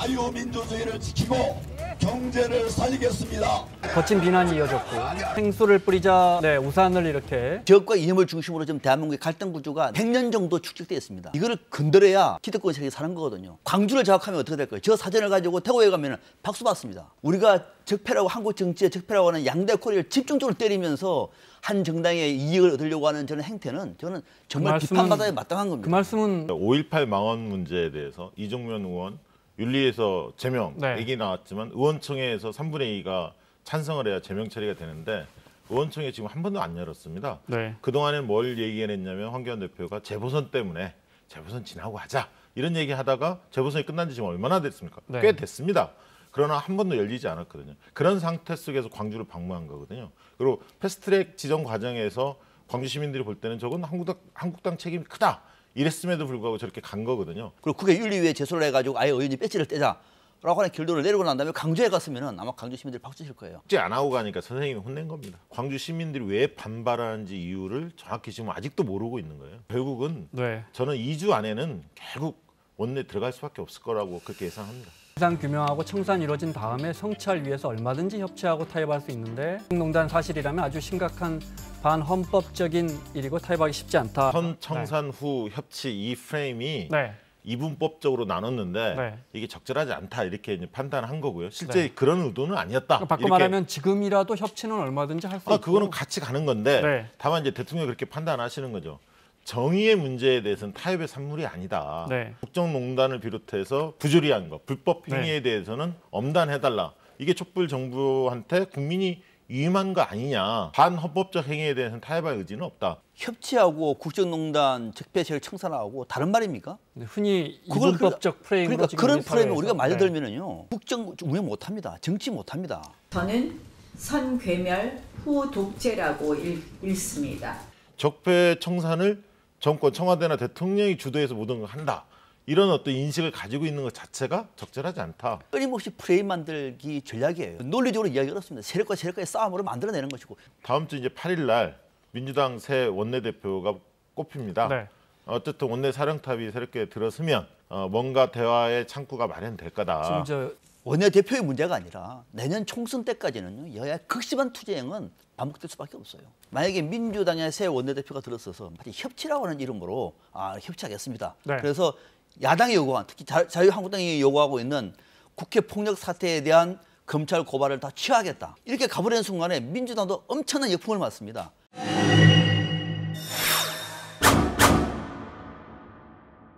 자유민주주의를 지키고 경제를 살리겠습니다. 거친 비난이 이어졌고 생수를 뿌리자 네, 우산을 이렇게 지역과 이념을 중심으로 지금 대한민국의 갈등 구조가 100년 정도 축적돼 있습니다. 이거를 건드려야 기득권 세력 사는 거거든요. 광주를 장악하면 어떻게 될까요? 저 사진을 가지고 태국에 가면 박수 받습니다. 우리가 적폐라고 한국 정치의 적폐라고 하는 양대 코리를 집중적으로 때리면서 한 정당의 이익을 얻으려고 하는 저는 행태는 저는 정말 그 비판받아야 마땅한 겁니다. 그 말씀은 5.18 망언 문제에 대해서 이종면 의원 윤리에서 제명 네. 얘기 나왔지만 의원총회에서 3분의 2가 찬성을 해야 제명 처리가 되는데 의원총회 지금 한 번도 안 열었습니다. 네. 그동안에뭘 얘기해냈냐면 황교안 대표가 재보선 때문에 재보선 지나고 하자 이런 얘기 하다가 재보선이 끝난 지 지금 얼마나 됐습니까? 네. 꽤 됐습니다. 그러나 한 번도 열리지 않았거든요. 그런 상태 속에서 광주를 방문한 거거든요. 그리고 패스트트랙 지정 과정에서 광주 시민들이 볼 때는 저건 한국당, 한국당 책임이 크다 이랬음에도 불구하고 저렇게 간 거거든요. 그리고 국회 윤리위에 제소를 해가지고 아예 의원이 배지를 떼자. 라고 하는 길도를 내리고 난 다음에 강주에 갔으면 아마 광주 시민들이 박수 칠 거예요. 숙제 안 하고 가니까 선생님이 혼낸 겁니다. 광주 시민들이 왜 반발하는지 이유를 정확히 지금 아직도 모르고 있는 거예요. 결국은 네. 저는 2주 안에는 결국 원내 들어갈 수밖에 없을 거라고 그렇게 예상합니다. 해상 규명하고 청산 이루어진 다음에 성찰 위해서 얼마든지 협치하고 타협할 수 있는데 농단 사실이라면 아주 심각한 반헌법적인 일이고 타협하기 쉽지 않다. 선청산 네. 후 협치 이 프레임이 네. 이분법적으로 나눴는데 네. 이게 적절하지 않다 이렇게 판단한 거고요. 실제 네. 그런 의도는 아니었다. 그러니까 바꿔 말하면 지금이라도 협치는 얼마든지 할수 아, 있고. 그거는 같이 가는 건데 네. 다만 이제 대통령이 그렇게 판단하시는 거죠. 정의의 문제에 대해서는 타협의 산물이 아니다. 네. 국정농단을 비롯해서 부조리한 것, 불법 행위에 네. 대해서는 엄단해달라. 이게 촛불 정부한테 국민이 위임한 거 아니냐 반헌법적 행위에 대해서는 타협할 의지는 없다. 협치하고 국정농단 적폐세를 청산하고 다른 말입니까? 흔히 그러니까 이분법적 프레임으로 그러니까 그런 프레임을 우리가 말려들면은요 네. 국정 운영 못합니다. 정치 못합니다. 저는 선괴멸 후 독재라고 읽, 읽습니다. 적폐 청산을 정권 청와대나 대통령이 주도해서 모든 걸 한다. 이런 어떤 인식을 가지고 있는 것 자체가 적절하지 않다. 끊임없이 프레임 만들기 전략이에요. 논리적으로 이야기가 그습니다 세력과 세력과의 싸움으로 만들어내는 것이고. 다음 주 이제 8일 날 민주당 새 원내대표가 꼽힙니다. 네. 어쨌든 원내 사령탑이 새롭게 들었으면 어, 뭔가 대화의 창구가 마련될 거다. 지 원내 대표의 문제가 아니라 내년 총선 때까지는 여야의 극심한 투쟁은 반복될 수밖에 없어요. 만약에 민주당의 새 원내 대표가 들었어서 협치라고 하는 이름으로 아 협치하겠습니다. 네. 그래서 야당이 요구한 특히 자유한국당이 요구하고 있는 국회 폭력 사태에 대한 검찰 고발을 다 취하겠다. 이렇게 가버리는 순간에 민주당도 엄청난 역풍을 맞습니다.